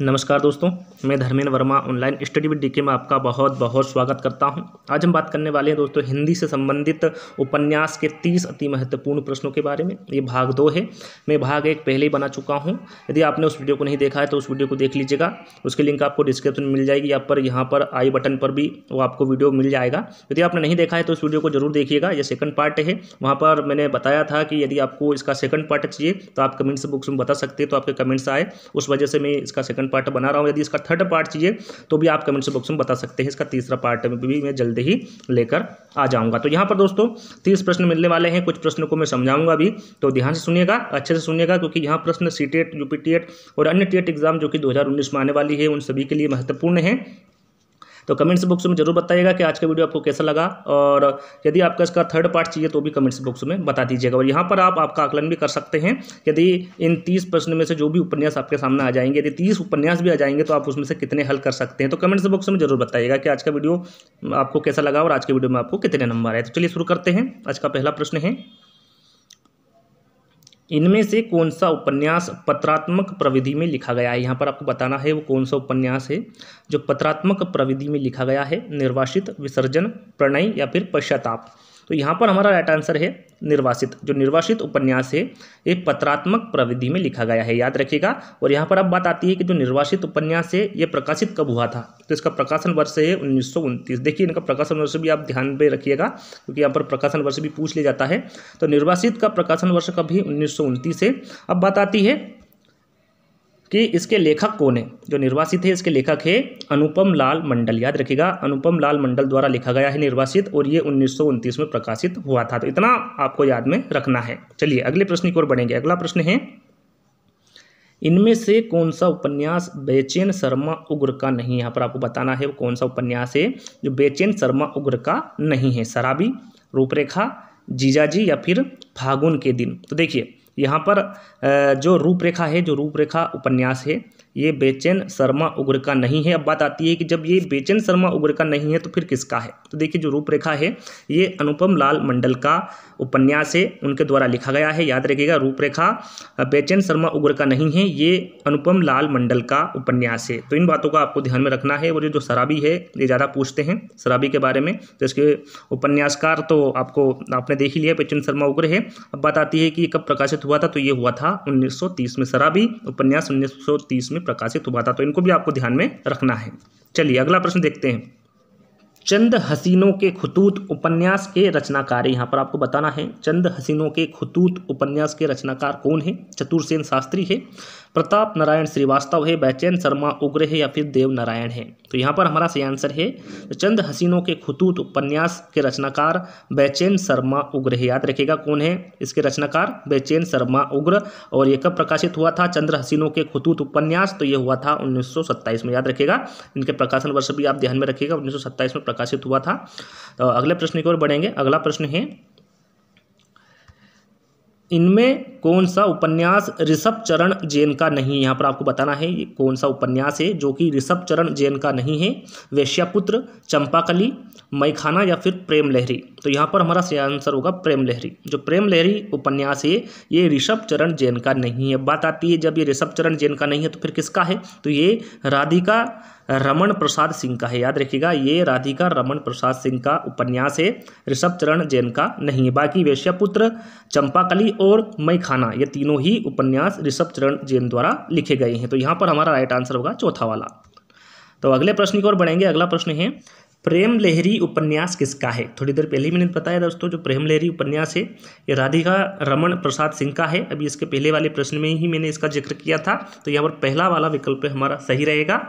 नमस्कार दोस्तों मैं Dharmendra Verma online study with DK में आपका बहुत बहुत स्वागत करता हूं आज हम बात करने वाले हैं दोस्तों हिंदी से संबंधित उपन्यास के तीस अति महत्वपूर्ण प्रश्नों के बारे में ये भाग दो है मैं भाग एक पहले ही बना चुका हूं यदि आपने उस वीडियो को नहीं देखा है तो उस वीडियो को देख लीजिएगा उसकी लिंक आपको डिस्क्रिप्शन में मिल जाएगी या पर यहाँ पर आई बटन पर भी वो आपको वीडियो मिल जाएगा यदि आपने नहीं देखा है तो उस वीडियो को जरूर देखिएगा यह सेकंड पार्ट है वहाँ पर मैंने बताया था कि यदि आपको इसका सेकंड पार्ट चाहिए तो आप कमेंट्स बुक्स में बता सकते हैं तो आपके कमेंट्स आए उस वजह से मैं इसका सेकंड सेकंड पार्ट बना रहा हूँ यदि इसका थर्ड पार्ट चाहिए तो भी आप कमेंट बॉक्स में बता सकते हैं इसका तीसरा पार्ट भी मैं जल्द ही लेकर आ जाऊँगा तो यहाँ पर दोस्तों तीस प्रश्न मिलने वाले हैं कुछ प्रश्नों को मैं समझाऊंगा भी तो ध्यान से सुनिएगा अच्छे से सुनिएगा क्योंकि यहाँ प्रश्न सी टेट और अन्य टेट एग्जाम जो कि दो में आने वाली है उन सभी के लिए महत्वपूर्ण है तो कमेंट्स बॉक्स में जरूर बताइएगा कि आज का वीडियो आपको कैसा लगा और यदि आपका इसका थर्ड पार्ट चाहिए तो भी कमेंट्स बॉक्स में बता दीजिएगा और यहाँ पर आप आपका आकलन भी कर सकते हैं यदि इन तीस प्रश्न में से जो भी उपन्यास आपके सामने आ जाएंगे यदि तीस उपन्यास भी आ जाएंगे तो आप उसमें से कितने हल कर सकते हैं तो कमेंट्स बॉक्स में जरूर बताइएगा कि आज का वीडियो आपको कैसा लगा और आज के वीडियो में आपको कितने नंबर आए तो चलिए शुरू करते हैं आज का पहला प्रश्न है इनमें से कौन सा उपन्यास पत्रात्मक प्रविधि में लिखा गया है यहाँ पर आपको बताना है वो कौन सा उपन्यास है जो पत्रात्मक प्रविधि में लिखा गया है निर्वासित विसर्जन प्रणय या फिर पश्चाताप तो यहाँ पर हमारा राइट आंसर है निर्वासित जो निर्वासित उपन्यास है ये पत्रात्मक प्रविधि में लिखा गया है याद रखिएगा और यहाँ पर अब बात आती है कि जो निर्वासित उपन्यास है ये प्रकाशित कब हुआ था तो इसका प्रकाशन वर्ष है उन्नीस देखिए इनका प्रकाशन वर्ष भी आप ध्यान में रखिएगा क्योंकि यहाँ पर प्रकाशन वर्ष भी पूछ लिया जाता है तो निर्वासित का प्रकाशन वर्ष कभी उन्नीस है अब बात आती है कि इसके लेखक कौन है जो निर्वासित है इसके लेखक है अनुपम लाल मंडल याद रखिएगा अनुपम लाल मंडल द्वारा लिखा गया है निर्वासित और ये उन्नीस में प्रकाशित हुआ था तो इतना आपको याद में रखना है चलिए अगले प्रश्न की ओर बढ़ेंगे अगला प्रश्न है इनमें से कौन सा उपन्यास बेचैन शर्मा उग्र का नहीं यहाँ पर आपको बताना है कौन सा उपन्यास है जो बेचैन शर्मा उग्र का नहीं है शराबी रूपरेखा जीजाजी या फिर फागुन के दिन तो देखिए यहाँ पर जो रूपरेखा है जो रूपरेखा उपन्यास है ये बेचैन शर्मा उग्र का नहीं है अब बात आती है कि जब ये बेचैन शर्मा उग्र का नहीं है तो फिर किसका है तो देखिए जो रूपरेखा है ये अनुपम लाल मंडल का उपन्यास है उनके द्वारा लिखा गया है याद रखिएगा रूपरेखा बेचैन शर्मा उग्र का नहीं है ये अनुपम लाल मंडल का उपन्यास है तो इन बातों का आपको ध्यान में रखना है और ये जो शराबी है ये ज़्यादा पूछते हैं शराबी के बारे में तो इसके उपन्यासकार तो आपको आपने देख ही लिया बेचैन शर्मा उग्र है अब बात आती है कि कब प्रकाशित हुआ था तो ये हुआ था उन्नीस में शराबी उपन्यास उन्नीस में प्रकाशित हुआ था तो इनको भी आपको ध्यान में रखना है चलिए अगला प्रश्न देखते हैं चंद हसीनों के खतूत उपन्यास के रचनाकार यहाँ पर आपको बताना है चंद हसीनों के खतूत उपन्यास के रचनाकार कौन है चतुर्सेन शास्त्री है प्रताप नारायण श्रीवास्तव है बैचैन शर्मा उग्र है या फिर देव नारायण है तो यहाँ पर हमारा सही आंसर है चंद हसीनों के खतूत उपन्यास के रचनाकार बैचैन शर्मा उग्र है याद रखेगा कौन है इसके रचनाकार बैचैन शर्मा उग्र और ये कब प्रकाशित हुआ था चंद्र हसीनों के खतूत उपन्यास तो ये हुआ था उन्नीस में याद रखेगा इनके प्रकाशन वर्ष भी आप ध्यान में रखिएगा उन्नीस में प्रकाशित हुआ था तो अगले प्रश्न की ओर बढ़ेंगे अगला प्रश्न है इनमें कौन सा उपन्यास ऋषभ चरण जैन का नहीं यहाँ पर आपको बताना है ये कौन सा उपन्यास है जो कि ऋषभ चरण जैन का नहीं है वेश्यापुत्र चंपाकली मैखाना या फिर प्रेम लहरी तो यहाँ पर हमारा सही आंसर होगा प्रेम लहरी जो प्रेम लहरी उपन्यास है ये ऋषभ चरण जैन का नहीं है बात आती है जब ये ऋषभ चरण जैन का नहीं है तो फिर किसका है तो ये राधिका रमन प्रसाद सिंह का है याद रखिएगा ये राधिका रमन प्रसाद सिंह का उपन्यास है ऋषभ चरण जैन का नहीं है बाकी वेश्यापुत्र चंपाकली और खाना ये तीनों ही उपन्यास ऋषभ चरण जैन द्वारा लिखे गए हैं तो यहाँ पर हमारा राइट आंसर होगा चौथा वाला तो अगले प्रश्न की ओर बढ़ेंगे अगला प्रश्न है प्रेम लहरी उपन्यास किसका है थोड़ी देर पहले ही मैंने बताया दोस्तों जो प्रेम लहरी उपन्यास है ये राधिका रमन प्रसाद सिंह का है अभी इसके पहले वाले प्रश्न में ही मैंने इसका जिक्र किया था तो यहाँ पर पहला वाला विकल्प हमारा सही रहेगा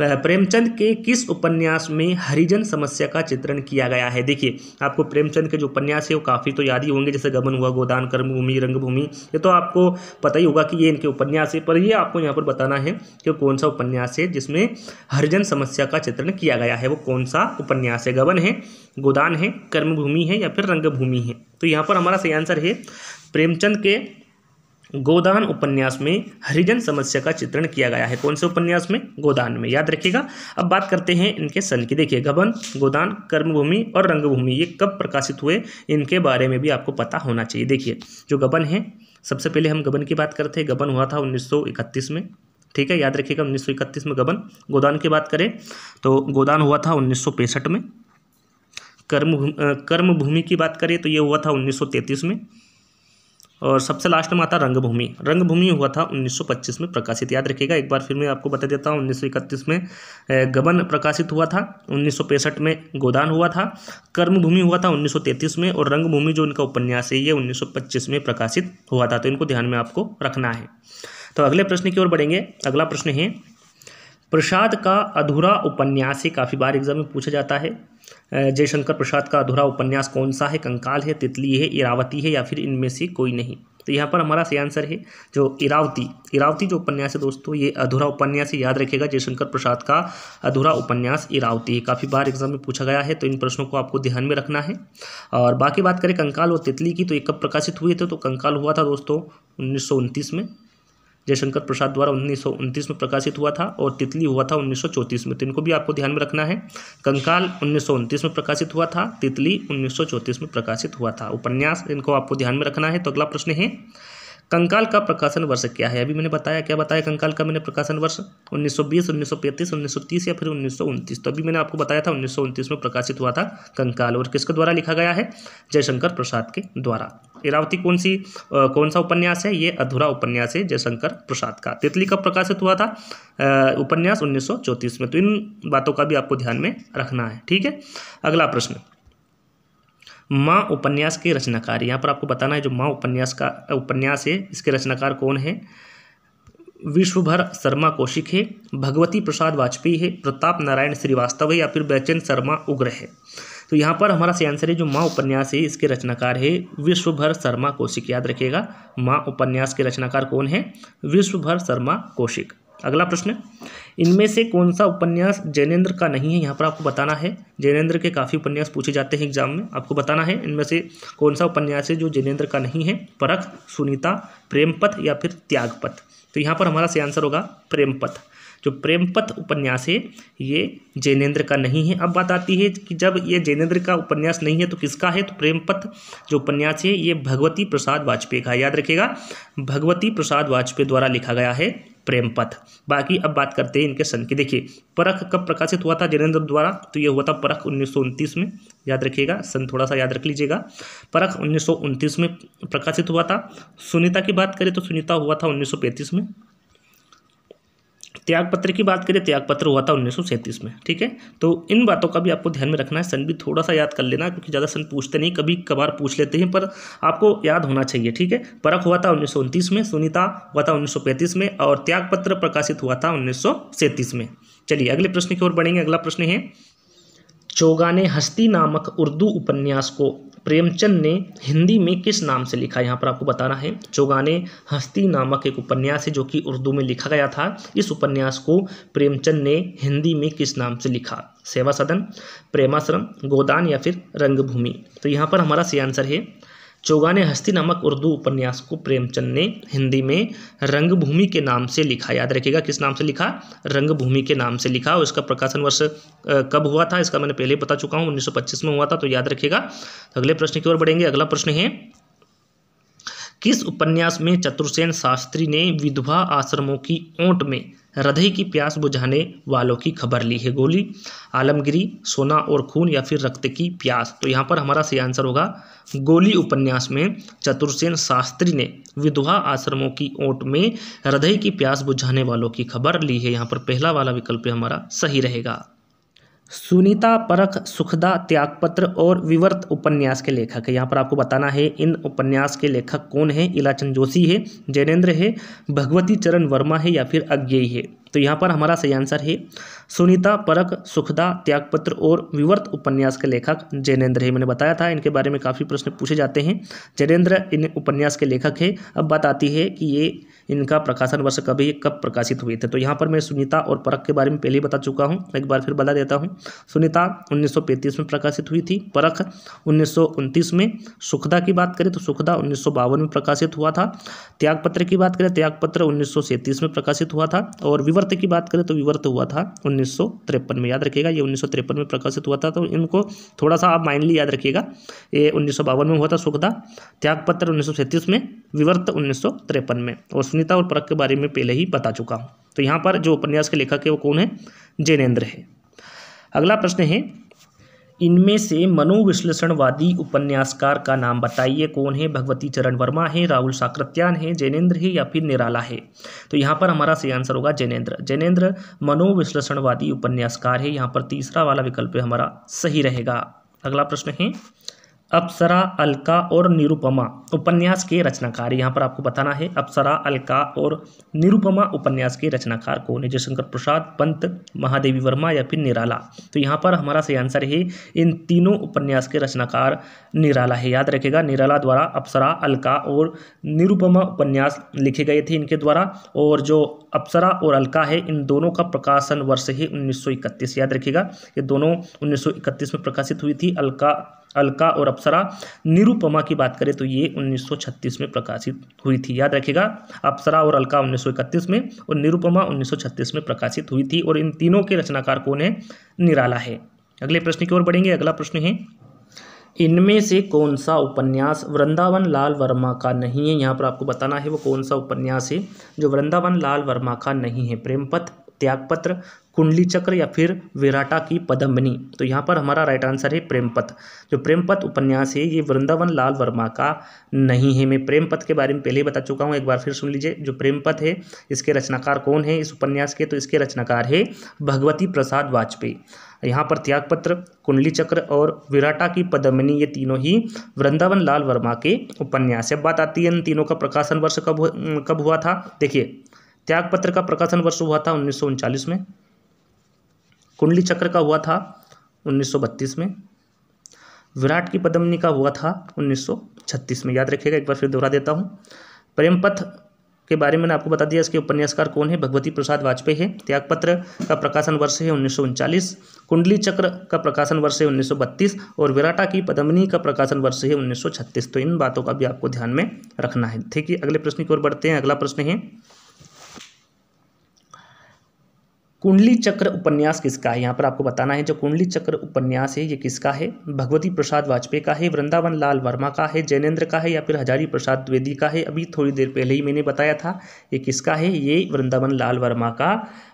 प्रेमचंद के किस उपन्यास में हरिजन समस्या का चित्रण किया गया है देखिए आपको प्रेमचंद के जो उपन्यास है वो काफ़ी तो याद ही होंगे जैसे गमन हुआ गोदान कर्मभूमि रंगभूमि ये तो आपको पता ही होगा कि ये इनके उपन्यास है पर ये आपको यहाँ पर बताना है कि कौन सा उपन्यास है जिसमें हरिजन समस्या का चित्रण किया गया है वो कौन सा उपन्यास है गबन है गोदान है कर्मभूमि है या फिर रंगभूमि है तो यहाँ पर हमारा सही आंसर है प्रेमचंद के गोदान उपन्यास में हरिजन समस्या का चित्रण किया गया है कौन से उपन्यास में गोदान में याद रखिएगा अब बात करते हैं इनके सन की देखिए गबन गोदान कर्मभूमि और रंगभूमि ये कब प्रकाशित हुए इनके बारे में भी आपको पता होना चाहिए देखिए जो गबन है सबसे पहले हम गबन की बात करते हैं गबन हुआ था उन्नीस में ठीक है याद रखिएगा उन्नीस में गबन गोदान की बात करें तो गोदान हुआ था उन्नीस में कर्म कर्मभूमि की बात करें तो ये हुआ था 1933 में और सबसे लास्ट में आता रंगभूमि रंगभूमि हुआ था 1925 में प्रकाशित याद रखिएगा एक बार फिर मैं आपको बता देता हूँ 1931 में गबन प्रकाशित हुआ था 1965 में गोदान हुआ था कर्मभूमि हुआ था 1933 में और रंगभूमि जो इनका उपन्यास है ये 1925 में प्रकाशित हुआ था तो इनको ध्यान में आपको रखना है तो अगले प्रश्न की ओर बढ़ेंगे अगला प्रश्न है प्रसाद का अधूरा उपन्यास ही काफ़ी बार एग्जाम में पूछा जाता है जयशंकर प्रसाद का अधूरा उपन्यास कौन सा है कंकाल है तितली है इरावती है या फिर इनमें से कोई नहीं तो यहाँ पर हमारा सही आंसर है जो इरावती इरावती जो उपन्यास है दोस्तों ये अधूरा उपन्यास याद रखेगा जयशंकर प्रसाद का अधूरा उपन्यास इरावती है काफ़ी बार एग्जाम में पूछा गया है तो इन प्रश्नों को आपको ध्यान में रखना है और बाकी बात करें कंकाल और तितली की तो ये कब प्रकाशित हुए थे तो कंकाल हुआ था दोस्तों उन्नीस में जयशंकर प्रसाद द्वारा उन्नीस में प्रकाशित हुआ था और तितली हुआ था उन्नीस में तो इनको भी आपको ध्यान में रखना है कंकाल उन्नीस में प्रकाशित हुआ था तितली उन्नीस में प्रकाशित हुआ था उपन्यास इनको आपको ध्यान में रखना है तो अगला प्रश्न है कंकाल का प्रकाशन वर्ष क्या है अभी मैंने बताया क्या बताया कंकाल का मैंने प्रकाशन वर्ष 1920, 1935, 1930 या फिर 1929 तो अभी मैंने आपको बताया था 1929 में प्रकाशित हुआ था कंकाल और किसके द्वारा लिखा गया है जयशंकर प्रसाद के द्वारा इरावती कौन सी आ, कौन सा उपन्यास है ये अधूरा उपन्यास है जयशंकर प्रसाद का तितली कब प्रकाशित हुआ था उपन्यास उन्नीस में तो इन बातों का भी आपको ध्यान में रखना है ठीक है अगला प्रश्न माँ उपन्यास के रचनाकार यहाँ पर आपको बताना है जो माँ उपन्यास का उपन्यास है इसके रचनाकार कौन है विश्वभर शर्मा कौशिक है भगवती प्रसाद वाजपेयी है प्रताप नारायण श्रीवास्तव है या फिर बैचन शर्मा उग्र है तो यहाँ पर हमारा सही आंसर है जो माँ उपन्यास है इसके रचनाकार है विश्वभर शर्मा कौशिक याद रखिएगा माँ उपन्यास के रचनाकार कौन है विश्वभर शर्मा कौशिक अगला प्रश्न इनमें से कौन सा उपन्यास जैनेन्द्र का नहीं है यहाँ पर आपको बताना है जैनेन्द्र के काफ़ी उपन्यास पूछे जाते हैं एग्जाम में आपको बताना है इनमें से कौन सा उपन्यास है जो जैनेन्द्र का नहीं है परख सुनीता प्रेमपथ या फिर त्यागपथ तो यहाँ पर हमारा से आंसर होगा प्रेमपथ जो प्रेमपथ उपन्यास है ये जैनेन्द्र का नहीं है अब बात आती है कि जब ये जैनेन्द्र का उपन्यास नहीं है तो किसका है तो प्रेमपथ जो उपन्यास है ये भगवती प्रसाद वाजपेयी का याद रखेगा भगवती प्रसाद वाजपेयी द्वारा लिखा गया है प्रेम पथ बाकी अब बात करते हैं इनके सन की देखिए परख कब प्रकाशित हुआ था जैनेन्द्र द्वारा तो ये हुआ था परख उन्नीस में याद रखिएगा सन थोड़ा सा याद रख लीजिएगा परख उन्नीस में प्रकाशित हुआ था सुनीता की बात करें तो सुनीता हुआ था उन्नीस में त्यागपत्र की बात करें त्यागपत्र हुआ था उन्नीस में ठीक है तो इन बातों का भी आपको ध्यान में रखना है सन भी थोड़ा सा याद कर लेना क्योंकि ज़्यादा सन पूछते नहीं कभी कभार पूछ लेते हैं पर आपको याद होना चाहिए ठीक है परख हुआ था उन्नीस में सुनीता हुआ था उन्नीस में और त्यागपत्र प्रकाशित हुआ था उन्नीस में चलिए अगले प्रश्न की ओर बढ़ेंगे अगला प्रश्न है चोगा ने हस्ती नामक उर्दू उपन्यास को प्रेमचंद ने हिंदी में किस नाम से लिखा यहाँ पर आपको बताना है चौगाने हस्ती नामक एक उपन्यास है जो कि उर्दू में लिखा गया था इस उपन्यास को प्रेमचंद ने हिंदी में किस नाम से लिखा सेवा सदन प्रेमाश्रम गोदान या फिर रंगभूमि तो यहाँ पर हमारा सही आंसर है ने हस्ती नामक उर्दू उपन्यास को प्रेमचंद ने हिंदी में रंगभूमि के नाम से लिखा याद रखिएगा किस नाम से लिखा रंगभूमि के नाम से लिखा और इसका प्रकाशन वर्ष कब हुआ था इसका मैंने पहले बता चुका हूँ 1925 में हुआ था तो याद रखिएगा तो अगले प्रश्न की ओर बढ़ेंगे अगला प्रश्न है किस उपन्यास में चतुर्सेन शास्त्री ने विधवा आश्रमों की ओंट में हृदय की प्यास बुझाने वालों की खबर ली है गोली आलमगिरी सोना और खून या फिर रक्त की प्यास तो यहाँ पर हमारा सही आंसर होगा गोली उपन्यास में चतुर्सेन शास्त्री ने विधवा आश्रमों की ओट में हृदय की प्यास बुझाने वालों की खबर ली है यहाँ पर पहला वाला विकल्प हमारा सही रहेगा सुनीता परख सुखदा त्यागपत्र और विवर्त उपन्यास के लेखक है यहाँ पर आपको बताना है इन उपन्यास के लेखक कौन है इलाचंद जोशी है जैनेन्द्र है भगवती चरण वर्मा है या फिर अज्ञेय है तो यहाँ पर हमारा सही आंसर है सुनीता परक सुखदा त्यागपत्र और विवर्त उपन्यास के लेखक जैनेन्द्र है मैंने बताया था इनके बारे में काफ़ी प्रश्न पूछे जाते हैं जैनेन्द्र इन उपन्यास के लेखक है अब बात आती है कि ये इनका प्रकाशन वर्ष कभी कब प्रकाशित हुए थे तो यहाँ पर मैं सुनीता और परख के बारे में पहले ही बता चुका हूँ एक बार फिर बता देता हूँ सुनीता उन्नीस में प्रकाशित हुई थी परख उन्नीस में सुखदा की बात करें तो सुखदा उन्नीस में प्रकाशित हुआ था त्यागपत्र की बात करें तो त्यागपत्र उन्नीस में प्रकाशित हुआ था और विवर्त की बात करें तो विवर्त हुआ था उन्नीस में याद रखिएगा ये उन्नीस में प्रकाशित हुआ था तो इनको थोड़ा सा आप माइंडली याद रखिएगा ये उन्नीस में हुआ था सुखदा त्यागपत्र उन्नीस में विवर्त उन्नीस में और संहिता और परख के बारे में पहले ही बता चुका हूँ तो यहाँ पर जो उपन्यास के लेखक है वो कौन है जैनेन्द्र है अगला प्रश्न है इनमें से मनोविश्लेषणवादी उपन्यासकार का नाम बताइए कौन है भगवती चरण वर्मा है राहुल साकृत्यान है जैनेन्द्र है या फिर निराला है तो यहाँ पर हमारा सही आंसर होगा जैनेन्द्र जैनेन्द्र मनोविश्लेषणवादी उपन्यासकार है यहाँ पर तीसरा वाला विकल्प हमारा सही रहेगा अगला प्रश्न है अप्सरा अलका और निरुपमा उपन्यास के रचनाकार यहाँ पर आपको बताना है अप्सरा अलका और निरुपमा उपन्यास के रचनाकार को निजय शंकर प्रसाद पंत महादेवी वर्मा या फिर निराला तो यहाँ पर हमारा सही आंसर है इन तीनों उपन्यास के रचनाकार निराला है याद रखेगा निराला द्वारा अप्सरा अलका और निरुपमा उपन्यास लिखे गए थे इनके द्वारा और जो अप्सरा और अलका है इन दोनों का प्रकाशन वर्ष है उन्नीस याद रखेगा ये दोनों उन्नीस में प्रकाशित हुई थी अलका अलका और अप्सरा निरुपमा की बात करें तो ये 1936 में प्रकाशित हुई थी याद रखिएगा अप्सरा और अलका 1931 में और निरुपमा 1936 में प्रकाशित हुई थी और इन तीनों के रचनाकार कौन है निराला है अगले प्रश्न की ओर बढ़ेंगे अगला प्रश्न है इनमें से कौन सा उपन्यास वृंदावन लाल वर्मा का नहीं है यहाँ पर आपको बताना है वो कौन सा उपन्यास है जो वृंदावन लाल वर्मा का नहीं है प्रेमपथ त्यागपत्र कुंडली चक्र या फिर विराटा की पदम्बनी तो यहाँ पर हमारा राइट आंसर है प्रेमपथ जो प्रेमपथ उपन्यास है ये वृंदावन लाल वर्मा का नहीं है मैं प्रेमपथ के बारे में पहले ही बता चुका हूँ एक बार फिर सुन लीजिए जो प्रेमपथ है इसके रचनाकार कौन है इस उपन्यास के तो इसके रचनाकार है भगवती प्रसाद वाजपेयी यहाँ पर त्यागपत्र कुंडली चक्र और विराटा की पदमिनी ये तीनों ही वृंदावन लाल वर्मा के उपन्यास है बात आती है इन तीनों का प्रकाशन वर्ष कब कब हुआ था देखिए त्यागपत्र का प्रकाशन वर्ष हुआ था उन्नीस में कुंडली चक्र का हुआ था 1932 में विराट की पदमनी का हुआ था 1936 में याद रखिएगा एक बार फिर दोहरा देता हूँ प्रेमपथ के बारे में आपको बता दिया इसके उपन्यासकार कौन है भगवती प्रसाद वाजपेयी है त्यागपत्र का प्रकाशन वर्ष है उन्नीस कुंडली चक्र का प्रकाशन वर्ष है 1932 और विराटा की पदमनी का प्रकाशन वर्ष है 1936 तो इन बातों का भी आपको ध्यान में रखना है ठीक है अगले प्रश्न की ओर बढ़ते हैं अगला प्रश्न है कुंडली चक्र उपन्यास किसका है यहाँ पर आपको बताना है जो कुंडली चक्र उपन्यास है ये किसका है भगवती प्रसाद वाजपेयी का है वृंदावन लाल वर्मा का है जैनेन्द्र का है या फिर हजारी प्रसाद द्विवेदी का है अभी थोड़ी देर पहले ही मैंने बताया था ये किसका है ये वृंदावन लाल वर्मा का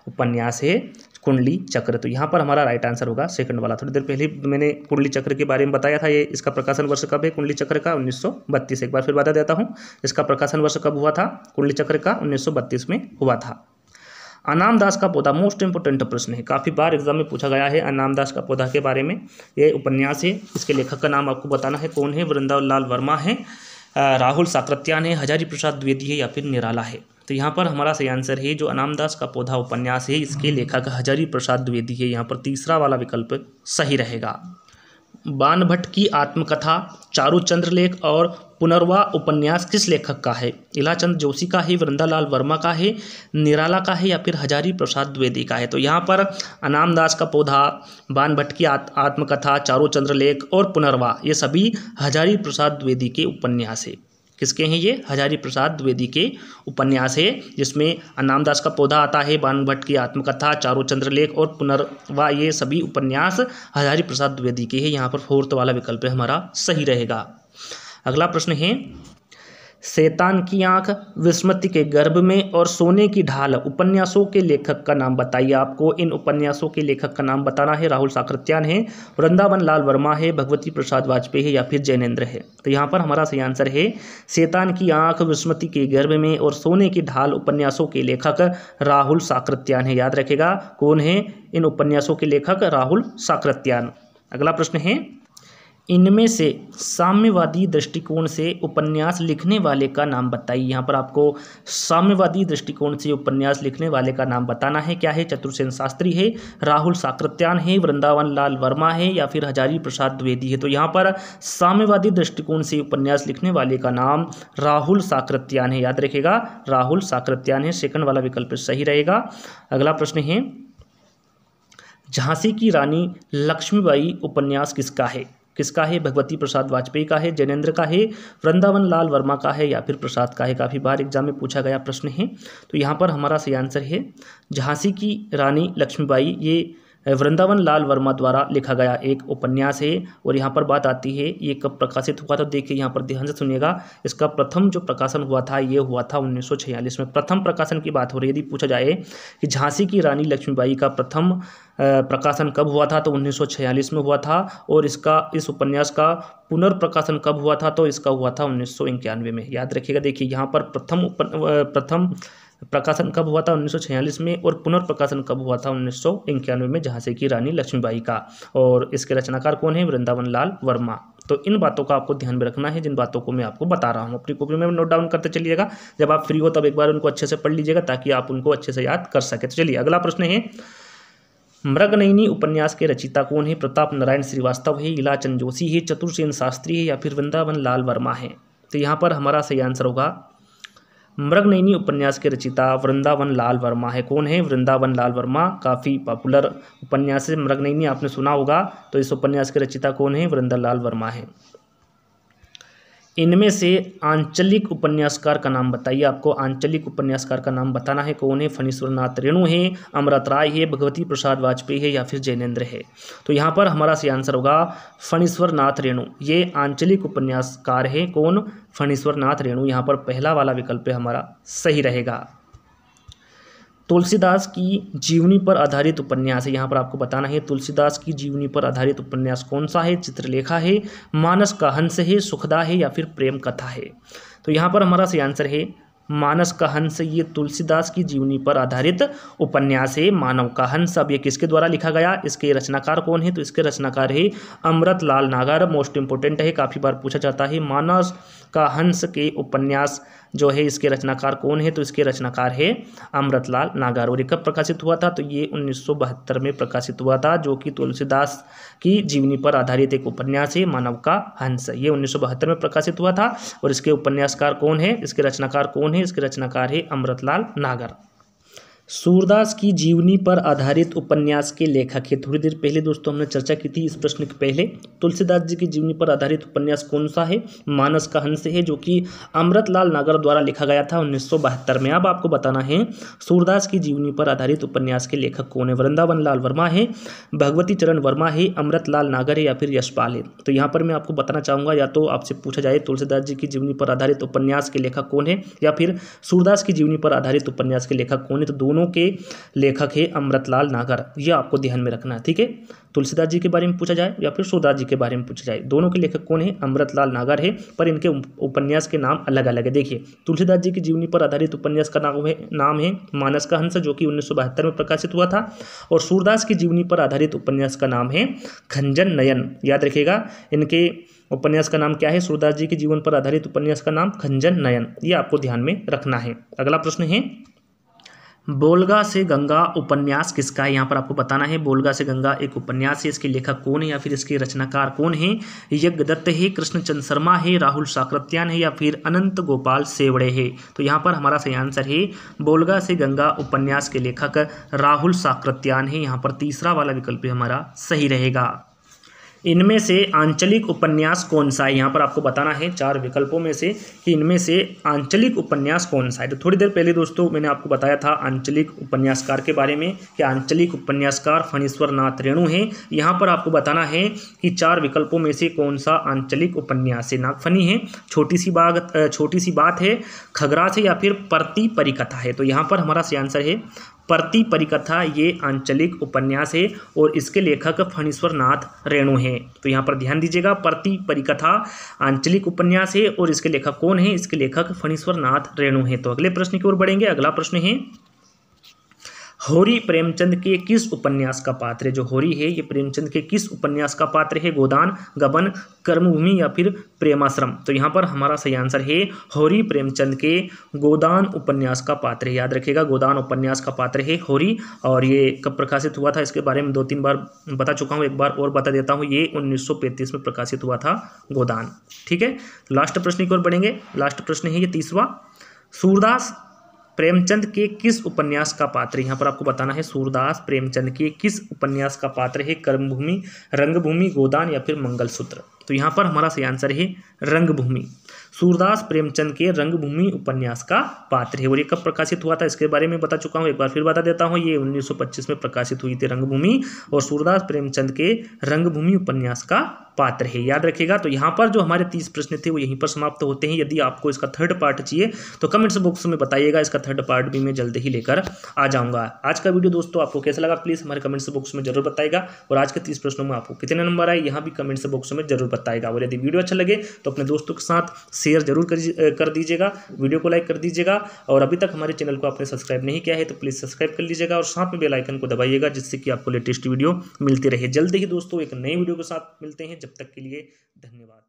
उपन्यास है कुंडली चक्र तो यहाँ पर हमारा राइट आंसर होगा सेकंड वाला थोड़ी देर पहले मैंने कुंडली चक्र के बारे में बताया था ये इसका प्रकाशन वर्ष कब है कुंडली चक्र का 1932 एक बार फिर बता देता हूँ इसका प्रकाशन वर्ष कब हुआ था कुंडली चक्र का 1932 में हुआ था अनाम दास का पौधा मोस्ट इंपोर्टेंट प्रश्न है काफ़ी बार एग्जाम में पूछा गया है अनामदास का पौधा के बारे में ये उपन्यास है इसके लेखक का नाम आपको बताना है कौन है वृंदावन लाल वर्मा है राहुल साकृत्यान है हजारी प्रसाद द्विवेदी है या फिर निराला है तो यहाँ पर हमारा सही आंसर है जो अनामदास का पौधा उपन्यास है इसके लेखक हजारी प्रसाद द्विवेदी है यहाँ पर तीसरा वाला विकल्प सही रहेगा बानभट्ट की आत्मकथा चारू चंद्रलेख और पुनर्वा उपन्यास किस लेखक का है इलाचंद जोशी का है वृंदालाल वर्मा का है निराला का है या फिर हजारी प्रसाद द्विवेदी का है तो यहाँ पर अनामदास का पौधा बान भट्ट की आत, आत्मकथा चारू चंद्रलेख और पुनर्वा ये सभी हजारी प्रसाद द्विवेदी के उपन्यास है किसके हैं ये हजारी प्रसाद द्विवेदी के उपन्यास है जिसमें अनामदास का पौधा आता है बान भट्ट की आत्मकथा चारो चंद्रलेख और पुनर्वा ये सभी उपन्यास हजारी प्रसाद द्विवेदी के हैं यहाँ पर फोर्थ वाला विकल्प हमारा सही रहेगा अगला प्रश्न है शैतान की आंख विस्मृति के गर्भ में और सोने की ढाल उपन्यासों के लेखक का नाम बताइए आपको इन उपन्यासों के लेखक का नाम बताना है राहुल साकृत्यान है वृंदावन लाल वर्मा है भगवती प्रसाद वाजपेयी है या फिर जैनेन्द्र है तो यहाँ पर हमारा सही आंसर है शैतान की आंख विस्मृति के गर्भ में और सोने की ढाल उपन्यासों के लेखक राहुल साकृत्यान है याद रखेगा कौन है इन उपन्यासों के लेखक राहुल साकृत्यान अगला प्रश्न है इनमें से साम्यवादी दृष्टिकोण से उपन्यास लिखने वाले का नाम बताइए यहाँ पर आपको साम्यवादी दृष्टिकोण से उपन्यास लिखने वाले का नाम बताना है क्या है चतुर्सेन शास्त्री है राहुल साकृत्यान है वृंदावन लाल वर्मा है या फिर हजारी प्रसाद द्विवेदी है तो यहाँ पर साम्यवादी दृष्टिकोण से उपन्यास लिखने वाले का नाम राहुल साकृत्यान है याद रखेगा राहुल साकृत्यान है सेकंड वाला विकल्प सही रहेगा अगला प्रश्न है झांसी की रानी लक्ष्मीबाई उपन्यास किसका है किसका है भगवती प्रसाद वाजपेयी का है जैनेन्द्र का है वृंदावन लाल वर्मा का है या फिर प्रसाद का है काफ़ी बार एग्जाम में पूछा गया प्रश्न है तो यहाँ पर हमारा सही आंसर है झांसी की रानी लक्ष्मीबाई ये वृंदावन लाल वर्मा द्वारा लिखा गया एक उपन्यास है और यहाँ पर बात आती है ये कब प्रकाशित हुआ था देखिए यहाँ पर ध्यान से सुनिएगा इसका प्रथम जो प्रकाशन हुआ था ये हुआ था 1946 में प्रथम प्रकाशन की बात हो रही है यदि पूछा जाए कि झांसी की रानी लक्ष्मीबाई का प्रथम प्रकाशन कब हुआ था तो 1946 में हुआ था और इसका इस उपन्यास का पुनर्प्रकाशन कब हुआ था तो इसका हुआ था उन्नीस में याद रखिएगा देखिए यहाँ पर प्रथम प्रथम प्रकाशन कब हुआ था 1946 में और पुनर्प्रकाशन कब हुआ था उन्नीस में जहाँ से कि रानी लक्ष्मीबाई का और इसके रचनाकार कौन है वृंदावन लाल वर्मा तो इन बातों का आपको ध्यान में रखना है जिन बातों को मैं आपको बता रहा हूँ अपनी कॉपी में नोट डाउन करते चलिएगा जब आप फ्री हो तब एक बार उनको अच्छे से पढ़ लीजिएगा ताकि आप उनको अच्छे से याद कर सके तो चलिए अगला प्रश्न है मृगनयनी उपन्यास के रचिता कौन है प्रताप नारायण श्रीवास्तव है इलाचंद जोशी है चतुर्सेन शास्त्री है या फिर वृंदावन लाल वर्मा है तो यहाँ पर हमारा सही आंसर होगा मृगनैनी उपन्यास के रचिता वृंदावन लाल वर्मा है कौन है वृंदावन लाल वर्मा काफ़ी पॉपुलर उपन्यास है मृगनैनी आपने सुना होगा तो इस उपन्यास के रचिता कौन है वृंदा लाल वर्मा है इनमें से आंचलिक उपन्यासकार का नाम बताइए आपको आंचलिक उपन्यासकार का नाम बताना है कौन है फणीश्वरनाथ रेणु है अमृत राय है भगवती प्रसाद वाजपेयी है या फिर जैनेन्द्र है तो यहाँ पर हमारा सही आंसर होगा फणीश्वरनाथ रेणु ये आंचलिक उपन्यासकार है कौन फणीश्वरनाथ रेणु यहाँ पर पहला वाला विकल्प हमारा सही रहेगा तुलसीदास की जीवनी पर आधारित उपन्यास है यहाँ पर आपको बताना है तुलसीदास की जीवनी पर आधारित उपन्यास कौन सा है चित्रलेखा है मानस का हंस है सुखदा है या फिर प्रेम कथा है तो यहाँ पर हमारा सही आंसर है मानस का हंस ये तुलसीदास की जीवनी पर आधारित उपन्यास है मानव का हंस अब ये किसके द्वारा लिखा गया इसके रचनाकार कौन है तो इसके रचनाकार है अमृत लाल नागर मोस्ट इंपोर्टेंट है काफ़ी बार पूछा जाता है मानस का हंस के उपन्यास जो है इसके रचनाकार कौन है तो इसके रचनाकार है अमृतलाल नागार और ये कब प्रकाशित हुआ था तो ये उन्नीस में प्रकाशित हुआ था जो कि तुलसीदास की जीवनी पर आधारित एक उपन्यास है मानव का हंस ये उन्नीस में प्रकाशित हुआ था और इसके उपन्यासकार कौन है इसके रचनाकार कौन है इसके रचनाकार है अमृतलाल नागर सूरदास की जीवनी पर आधारित उपन्यास के लेखक है थोड़ी देर पहले दोस्तों हमने चर्चा की थी इस प्रश्न के पहले तुलसीदास जी की जीवनी पर आधारित उपन्यास कौन सा है मानस का हंस है जो कि अमृतलाल नागर द्वारा लिखा गया था उन्नीस में अब आपको बताना है सूरदास की जीवनी पर आधारित उपन्यास के लेखक कौन है वृंदावन लाल वर्मा है भगवती चरण वर्मा है अमृतलाल नागर है या फिर यशपाल है तो यहाँ पर मैं आपको बताना चाहूँगा या तो आपसे पूछा जाए तुलसीदास जी की जीवनी पर आधारित उपन्यास के लेखक कौन है या फिर सूरदास की जीवनी पर आधारित उपन्यास के लेखक कौन है तो दोनों दोनों के लेखक है अमृतलाल नागर यह आपको ध्यान में रखना है ठीक है तुलसीदास जी के बारे में पूछा जाए या फिर सूरदास जी के बारे में पूछा जाए दोनों के लेखक कौन है अमृतलाल नागर है पर इनके उपन्यास के नाम अलग अलग है देखिए तुलसीदास जी की जीवनी पर आधारित उपन्यास का नाम है नाम है मानस का हंस जो कि उन्नीस में प्रकाशित हुआ था और सूरदास की जीवनी पर आधारित उपन्यास का नाम है खंजन नयन याद रखिएगा इनके उपन्यास का नाम क्या है सूरदास जी के जीवन पर आधारित उपन्यास का नाम खंजन नयन ये आपको ध्यान में रखना है अगला प्रश्न है बोलगा से गंगा उपन्यास किसका है यहाँ पर आपको बताना है बोलगा से गंगा एक उपन्यास है इसके लेखक कौन है या फिर इसके रचनाकार कौन है यज्ञदत्त है कृष्णचंद शर्मा है राहुल साकृत्यान है या फिर अनंत गोपाल सेवड़े है तो यहाँ पर हमारा सही आंसर है बोलगा से गंगा उपन्यास के लेखक राहुल साकृत्यान है यहाँ पर तीसरा वाला विकल्प हमारा सही रहेगा इनमें से आंचलिक उपन्यास कौन सा है यहाँ पर आपको बताना है चार विकल्पों में से कि इनमें से आंचलिक उपन्यास कौन सा है तो थोड़ी देर पहले दोस्तों मैंने आपको बताया था आंचलिक उपन्यासकार के बारे में कि आंचलिक उपन्यासकार फणीश्वर नाथ रेणु हैं यहाँ पर आपको बताना है कि चार विकल्पों में से कौन सा आंचलिक उपन्यास है नागफनी है छोटी सी बाग छोटी सी बात है खगरास है या फिर परती परिकथा है तो यहाँ पर हमारा सही आंसर है प्रति परिकथा ये आंचलिक उपन्यास है और इसके लेखक फणीश्वर नाथ रेणु हैं तो यहाँ पर ध्यान दीजिएगा प्रति परिकथा आंचलिक उपन्यास है और इसके लेखक कौन है इसके लेखक फणीश्वर नाथ रेणु हैं तो अगले प्रश्न की ओर बढ़ेंगे अगला प्रश्न है होरी प्रेमचंद के किस उपन्यास का पात्र है जो होरी है ये प्रेमचंद के किस उपन्यास का पात्र है गोदान गबन कर्मभूमि या फिर प्रेमाश्रम तो यहाँ पर हमारा सही आंसर है होरी प्रेमचंद के गोदान उपन्यास का पात्र है याद रखिएगा गोदान उपन्यास का पात्र है होरी और ये कब प्रकाशित हुआ था इसके बारे में दो तीन बार बता चुका हूँ एक बार और बता देता हूँ ये उन्नीस में प्रकाशित हुआ था गोदान ठीक है लास्ट प्रश्न की ओर बढ़ेंगे लास्ट प्रश्न है ये तीसवा सूरदास प्रेमचंद के किस उपन्यास का पात्र यहाँ पर आपको बताना है सूरदास प्रेमचंद के किस उपन्यास का पात्र है कर्मभूमि रंगभूमि गोदान या फिर मंगलसूत्र तो यहाँ पर हमारा सही आंसर है रंगभूमि सूरदास प्रेमचंद के रंगभूमि उपन्यास का पात्र है और ये कब प्रकाशित हुआ था इसके बारे में बता चुका हूँ एक बार फिर बता देता हूँ ये 1925 में प्रकाशित हुई थी रंगभूमि और सूरदास प्रेमचंद के रंगभूमि उपन्यास का पात्र है याद रखिएगा तो यहाँ पर जो हमारे तीस प्रश्न थे वो यहीं पर समाप्त होते हैं यदि आपको इसका थर्ड पार्ट चाहिए तो कमेंट्स बॉक्स में बताइएगा इसका थर्ड पार्ट भी मैं जल्द ही लेकर आ जाऊँगा आज का वीडियो दोस्तों आपको कैसा लगा प्लीज़ हमारे कमेंट्स बॉक्स में जरूर बताएगा और आज के तीस प्रश्नों में आपको कितने नंबर आए यहाँ भी कमेंट्स बॉक्स में जरूर बताएगा और यदि वीडियो अच्छा लगे तो अपने दोस्तों के साथ शेयर जरूर कर, कर दीजिएगा वीडियो को लाइक कर दीजिएगा और अभी तक हमारे चैनल को आपने सब्सक्राइब नहीं किया है तो प्लीज़ सब्सक्राइब कर लीजिएगा और साथ में बेलाइकन को दबाइएगा जिससे कि आपको लेटेस्ट वीडियो मिलती रहे जल्द ही दोस्तों एक नई वीडियो के साथ मिलते हैं जब तक के लिए धन्यवाद